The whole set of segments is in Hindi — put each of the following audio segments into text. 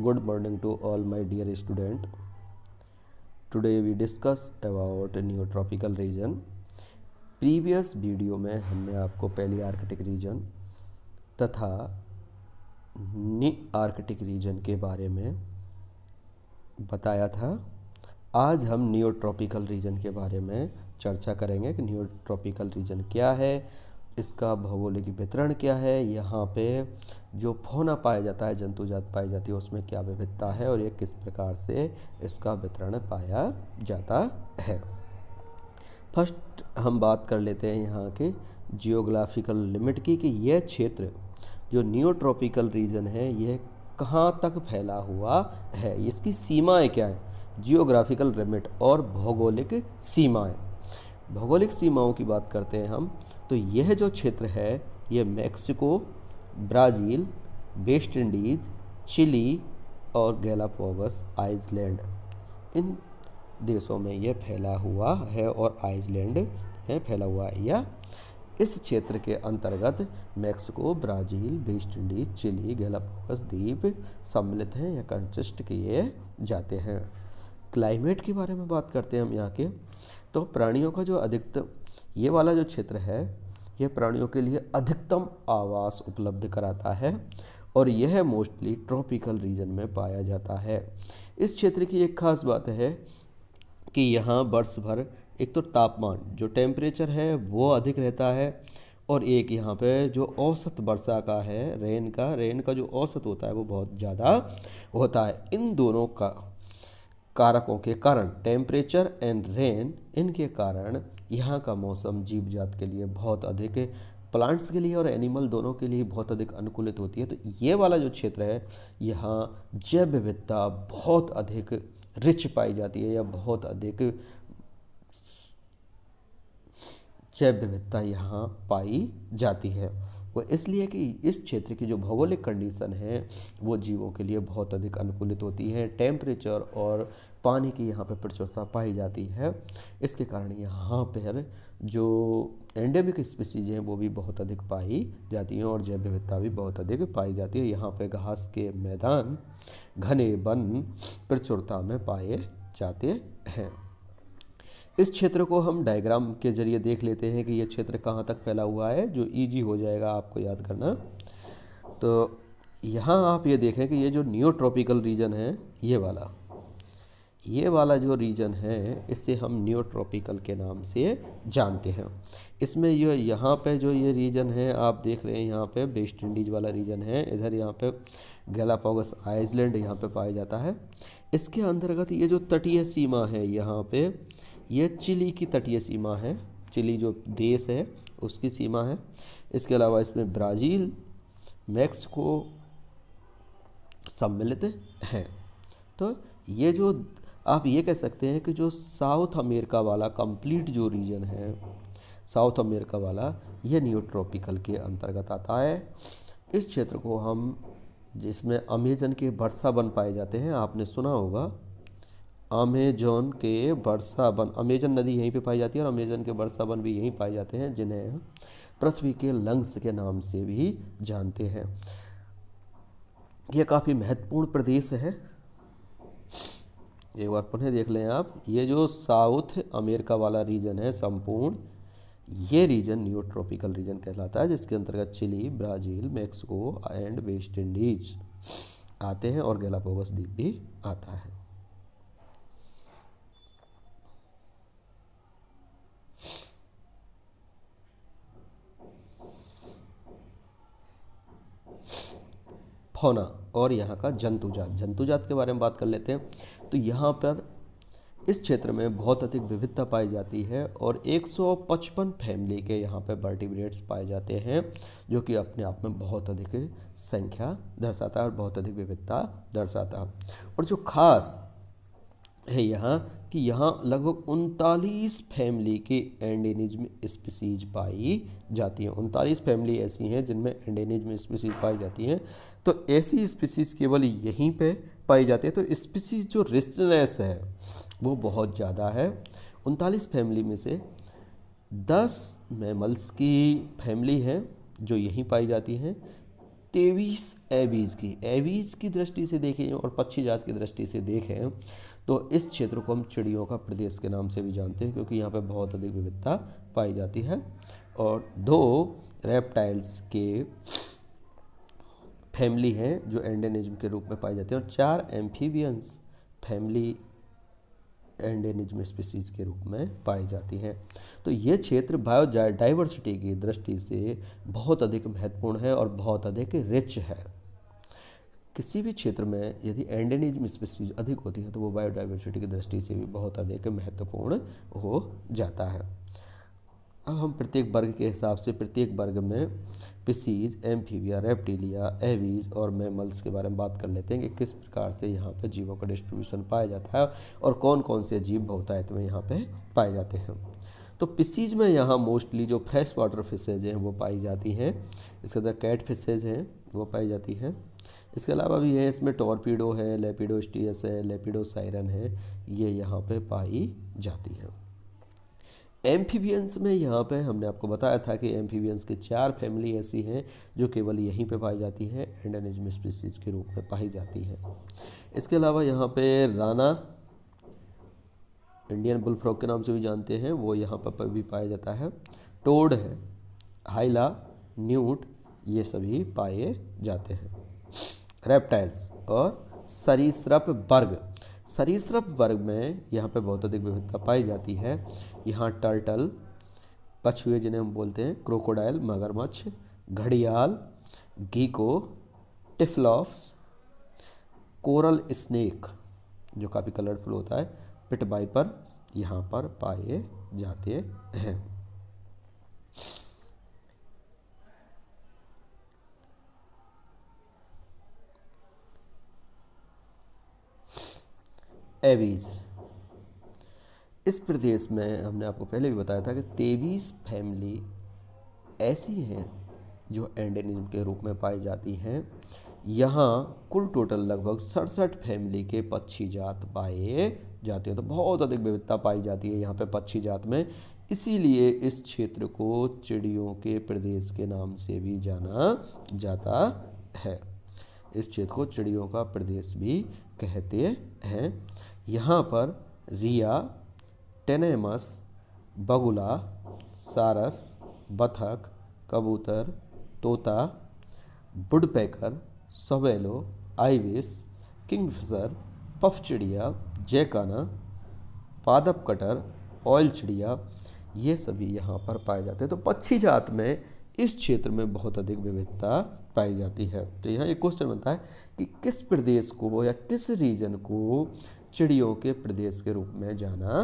Good morning to all my dear student today we discuss about neotropical region previous video में हमने आपको पहली आर्कटिक रीजन तथा नी आर्कटिक रीजन के बारे में बताया था आज हम न्यूट्रॉपिकल रीजन के बारे में चर्चा करेंगे कि न्यूट्रॉपिकल रीजन क्या है इसका भौगोलिक वितरण क्या है यहाँ पे जो फोना पाया जाता है जंतुजात पाई जाती है उसमें क्या विविधता है और ये किस प्रकार से इसका वितरण पाया जाता है फर्स्ट हम बात कर लेते हैं यहाँ के जियोग्राफिकल लिमिट की कि यह क्षेत्र जो न्यूट्रॉपिकल रीजन है यह कहाँ तक फैला हुआ है इसकी सीमाएं क्या हैं जियोग्राफिकल लिमिट और भौगोलिक सीमाएं भौगोलिक सीमाओं की बात करते हैं हम तो यह जो क्षेत्र है यह Mexico Brazil West Indies Chile और गैलापोगस आइसलैंड इन देशों में यह फैला हुआ है और आइसलैंड है फैला हुआ है या इस क्षेत्र के अंतर्गत Mexico Brazil West Indies Chile Galapagos द्वीप सम्मिलित हैं या कंसिस्ट किए जाते हैं क्लाइमेट के बारे में बात करते हैं हम यहाँ के तो प्राणियों का जो अधिकतम ये वाला जो क्षेत्र है यह प्राणियों के लिए अधिकतम आवास उपलब्ध कराता है और यह मोस्टली ट्रॉपिकल रीजन में पाया जाता है इस क्षेत्र की एक खास बात है कि यहाँ वर्ष भर एक तो तापमान जो टेम्परेचर है वो अधिक रहता है और एक यहाँ पे जो औसत वर्षा का है रेन का रेन का जो औसत होता है वो बहुत ज़्यादा होता है इन दोनों का कारकों के कारण टेम्परेचर एंड रेन इनके कारण यहाँ का मौसम जीव जात के लिए बहुत अधिक प्लांट्स के लिए और एनिमल दोनों के लिए बहुत अधिक अनुकूलित होती है तो ये वाला जो क्षेत्र है यहाँ जैव विविधता बहुत अधिक रिच पाई जाती है या बहुत अधिक जैव विविधता यहाँ पाई जाती है वो इसलिए कि इस क्षेत्र की जो भौगोलिक कंडीशन है वो जीवों के लिए बहुत अधिक अनुकूलित होती है टेम्परेचर और पानी की यहाँ पर प्रचुरता पाई जाती है इसके कारण यहाँ पर जो एंडेमिक स्पीसीज हैं वो भी बहुत अधिक पाई जाती हैं और जैव विविधता भी बहुत अधिक पाई जाती है यहाँ पर घास के मैदान घने वन प्रचुरता में पाए जाते हैं इस क्षेत्र को हम डायग्राम के जरिए देख लेते हैं कि यह क्षेत्र कहाँ तक फैला हुआ है जो ईजी हो जाएगा आपको याद करना तो यहाँ आप ये देखें कि ये जो न्यूट्रॉपिकल रीजन है ये वाला ये वाला जो रीजन है इसे हम न्यूट्रॉपिकल के नाम से जानते हैं इसमें ये यहाँ पे जो ये रीजन है आप देख रहे हैं यहाँ पे वेस्ट इंडीज वाला रीजन है इधर यहाँ पे गैलापोगस आइसलैंड यहाँ पे पाया जाता है इसके अंतर्गत ये जो तटीय सीमा है यहाँ पे ये चिली की तटीय सीमा है चिली जो देश है उसकी सीमा है इसके अलावा इसमें ब्राज़ील मैक्सिको सम्मिलित हैं तो ये जो आप ये कह सकते हैं कि जो साउथ अमेरिका वाला कंप्लीट जो रीजन है साउथ अमेरिका वाला यह न्यूट्रॉपिकल के अंतर्गत आता है इस क्षेत्र को हम जिसमें अमेजन के वर्षा बन पाए जाते हैं आपने सुना होगा अमेजोन के वर्षा बन अमेजन नदी यहीं पे पाई जाती है और अमेजन के वर्षा बन भी यहीं पाए जाते हैं जिन्हें पृथ्वी के लंग्स के नाम से भी जानते हैं यह काफ़ी महत्वपूर्ण प्रदेश है एक बार पुनः देख लें आप ये जो साउथ अमेरिका वाला रीजन है संपूर्ण ये रीजन न्यूट्रॉपिकल रीजन कहलाता है जिसके अंतर्गत Chile Brazil Mexico and West Indies आते हैं और गैलापोगस द्वीप भी आता है फोना और यहाँ का जंतुजात जंतुजात के बारे में बात कर लेते हैं तो यहाँ पर इस क्षेत्र में बहुत अधिक विविधता पाई जाती है और 155 फैमिली के यहाँ पर वर्टिब्रेट्स पाए जाते हैं जो कि अपने आप में बहुत अधिक संख्या दर्शाता है और बहुत अधिक विविधता दर्शाता है और जो खास है यहाँ कि यहाँ लगभग उनतालीस फैमिली के एंडेनिज में स्पीसीज पाई जाती हैं उनतालीस फैमिली ऐसी हैं जिनमें एंडेनिज में स्पीसीज पाई जाती हैं तो ऐसी स्पीसीज केवल यहीं पे पाई जाती है तो स्पीसीज जो रिस्टनेस है वो बहुत ज़्यादा है उनतालीस फैमिली में से दस मैमल्स की फैमिली हैं जो यहीं पाई जाती हैं तेवीस एवीज की एवीज की दृष्टि से देखें और पक्षी जात की दृष्टि से देखें तो इस क्षेत्र को हम चिड़ियों का प्रदेश के नाम से भी जानते हैं क्योंकि यहाँ पर बहुत अधिक विविधता पाई जाती है और दो रेप्टाइल्स के फैमिली हैं जो एंडेनिज्म के रूप में पाए जाते हैं और चार एम्फीबियंस फैमिली एंडेनिज्म स्पीसीज के रूप में पाई जाती हैं तो ये क्षेत्र बायो डाइवर्सिटी की दृष्टि से बहुत अधिक महत्वपूर्ण है और बहुत अधिक रिच है किसी भी क्षेत्र में यदि एंडेनिज्म स्पीसीज अधिक होती है तो वो बायोडाइवर्सिटी की दृष्टि से भी बहुत अधिक महत्वपूर्ण हो जाता है अब हम प्रत्येक वर्ग के हिसाब से प्रत्येक वर्ग में पिसीज़ एम्फीबिया रेप्टिलिया एवीज और मेमल्स के बारे में बात कर लेते हैं कि किस प्रकार से यहाँ पर जीवों का डिस्ट्रीब्यूशन पाया जाता है और कौन कौन से जीव बहुतायत में यहाँ पे पाए जाते हैं तो पिसीज में यहाँ मोस्टली जो फ्रेश वाटर फिशेज हैं वो पाई जाती हैं इसके अंदर कैट फिशेज हैं वो पाई जाती हैं इसके अलावा भी है इसमें टॉर्पीडो है लेपिडो है लेपिडो साइरन है ये यहाँ पे पाई जाती है एम्फीबियंस में यहाँ पे हमने आपको बताया था कि एम्फीबियंस के चार फैमिली ऐसी हैं जो केवल यहीं पे पाई जाती हैं एंडेनिज्म स्पीसीज के रूप में पाई जाती हैं इसके अलावा यहाँ पे राना इंडियन बुलफ्रॉक के नाम से भी जानते हैं वो यहाँ पर भी पाया जाता है टोड है हाइला न्यूट ये सभी पाए जाते हैं रेप्टाइल्स और सरीसृप वर्ग सरीसृप वर्ग में यहाँ पे बहुत अधिक विविधता पाई जाती है यहाँ टर्टल कछुए जिन्हें हम बोलते हैं क्रोकोडाइल मगरमच्छ घड़ियाल गीको टिफलॉफ्स कोरल स्नेक जो काफ़ी कलरफुल होता है पिट बाइपर यहाँ पर पाए जाते हैं एवीज इस प्रदेश में हमने आपको पहले भी बताया था कि तेवीस फैमिली ऐसी हैं जो एंडेनिज्म के रूप में पाई जाती हैं यहाँ कुल टोटल लगभग सड़सठ फैमिली के पक्षी जात पाए जाते हैं तो बहुत अधिक विविधता पाई जाती है यहाँ पे पक्षी जात में इसीलिए इस क्षेत्र को चिड़ियों के प्रदेश के नाम से भी जाना जाता है इस क्षेत्र को चिड़ियों का प्रदेश भी कहते हैं यहाँ पर रिया टेनेमस बगुला सारस बथक कबूतर तोता woodpecker swallow ibis kingfisher puff चिड़िया जैकाना पादप कटर ऑयल चिड़िया ये सभी यहाँ पर पाए जाते हैं तो पक्षी जात में इस क्षेत्र में बहुत अधिक विविधता पाई जाती है तो यहाँ एक क्वेश्चन बनता है कि किस प्रदेश को या किस रीजन को चिड़ियों के प्रदेश के रूप में जाना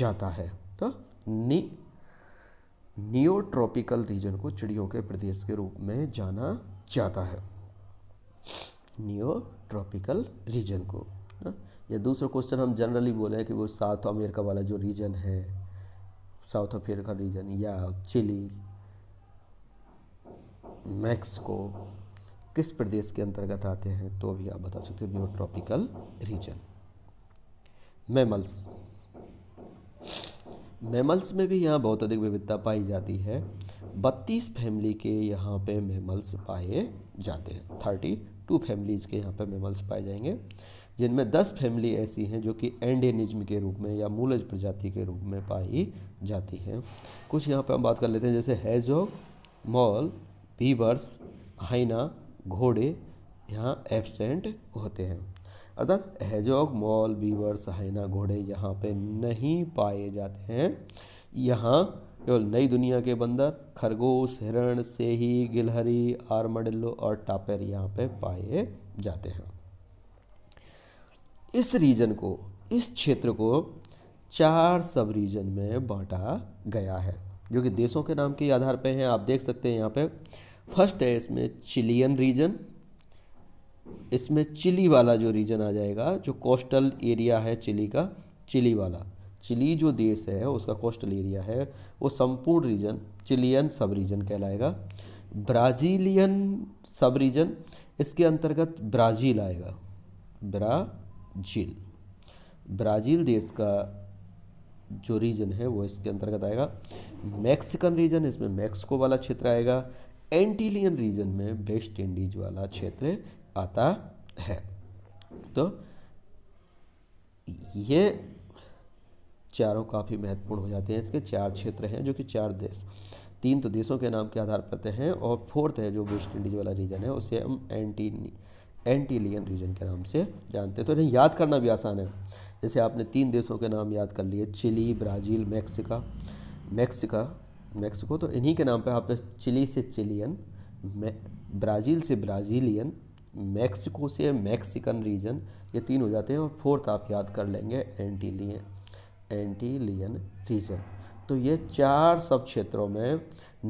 जाता है तो नी नियोट्रॉपिकल रीजन को चिड़ियों के प्रदेश के रूप में जाना जाता है नियोट्रॉपिकल रीजन को ना? या दूसरा क्वेश्चन हम जनरली बोले कि वो साउथ अमेरिका वाला जो रीजन है साउथ अफ्रीका रीजन या चिली मैक्सिको किस प्रदेश के अंतर्गत आते हैं तो भी आप बता सकते हो नियोट्रॉपिकल रीजन मेमल्स मेमल्स में भी यहाँ बहुत अधिक विविधता पाई जाती है बत्तीस फैमिली के यहाँ पे मेमल्स पाए जाते हैं थर्टी टू फैमिलीज़ के यहाँ पे मेमल्स पाए जाएंगे जिनमें दस फैमिली ऐसी हैं जो कि एंडेनिज्म के रूप में या मूलज प्रजाति के रूप में पाई जाती हैं कुछ यहाँ पे हम बात कर लेते हैं जैसे हैजोग मॉल बीबर्स हाइना घोड़े यहाँ एबसेंट होते हैं अर्थात हैजॉग मॉल बीवर सहायना घोड़े यहाँ पे नहीं पाए जाते हैं यहाँ केवल नई दुनिया के बंदर खरगोश हिरण सेही गिलहरी आर्मडिल्लो और टापेर यहाँ पे पाए जाते हैं इस रीजन को इस क्षेत्र को चार सब रीजन में बांटा गया है जो कि देशों के नाम के आधार पे हैं आप देख सकते हैं यहाँ पे फर्स्ट है इसमें चिलियन रीजन इसमें चिली वाला जो रीजन आ जाएगा जो कोस्टल एरिया है चिली का चिली वाला चिली जो देश है उसका कोस्टल एरिया है वो संपूर्ण रीजन चिलियन सब रीजन कहलाएगा ब्राज़ीलियन सब रीजन इसके अंतर्गत ब्राज़ील आएगा ब्राज़ील ब्राज़ील देश का जो रीजन है वो इसके अंतर्गत आएगा मैक्सिकन रीजन इसमें मैक्सिको वाला क्षेत्र आएगा एंटीलियन रीजन में वेस्ट इंडीज वाला क्षेत्र आता है तो ये चारों काफ़ी महत्वपूर्ण हो जाते हैं इसके चार क्षेत्र हैं जो कि चार देश तीन तो देशों के नाम के आधार पर हैं और फोर्थ है जो वेस्ट इंडीज वाला रीजन है उसे हम एंटी एंटीलियन रीजन के नाम से जानते हैं तो इन्हें याद करना भी आसान है जैसे आपने तीन देशों के नाम याद कर लिए Chile Brazil Mexica Mexica Mexico तो इन्हीं के नाम पर आपने चिली से चिलियन ब्राज़ील से ब्राज़ीलियन मैक्सिको से मैक्सिकन रीजन ये तीन हो जाते हैं और फोर्थ आप याद कर लेंगे एंटीलियन एंटीलियन रीजन तो ये चार सब क्षेत्रों में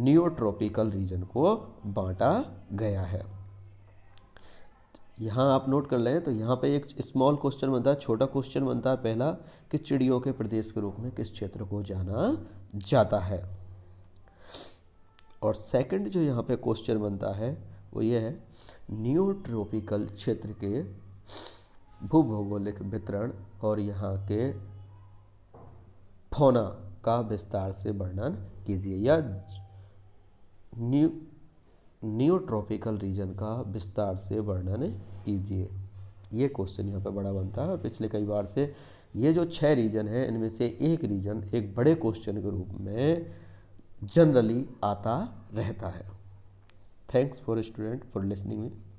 न्यूट्रॉपिकल रीजन को बांटा गया है यहाँ आप नोट कर लें तो यहाँ पे एक स्मॉल क्वेश्चन बनता है छोटा क्वेश्चन बनता है पहला कि चिड़ियों के प्रदेश के रूप में किस क्षेत्र को जाना जाता है और सेकंड जो यहाँ पे क्वेश्चन बनता है वो ये है न्यूट्रोपिकल क्षेत्र के भूभौगोलिक वितरण और यहाँ के फोना का विस्तार से वर्णन कीजिए या न्यू न्यूट्रोपिकल रीजन का विस्तार से वर्णन कीजिए ये क्वेश्चन यहाँ पे बड़ा बनता है पिछले कई बार से ये जो छह रीजन है इनमें से एक रीजन एक बड़े क्वेश्चन के रूप में जनरली आता रहता है thanks for student for listening me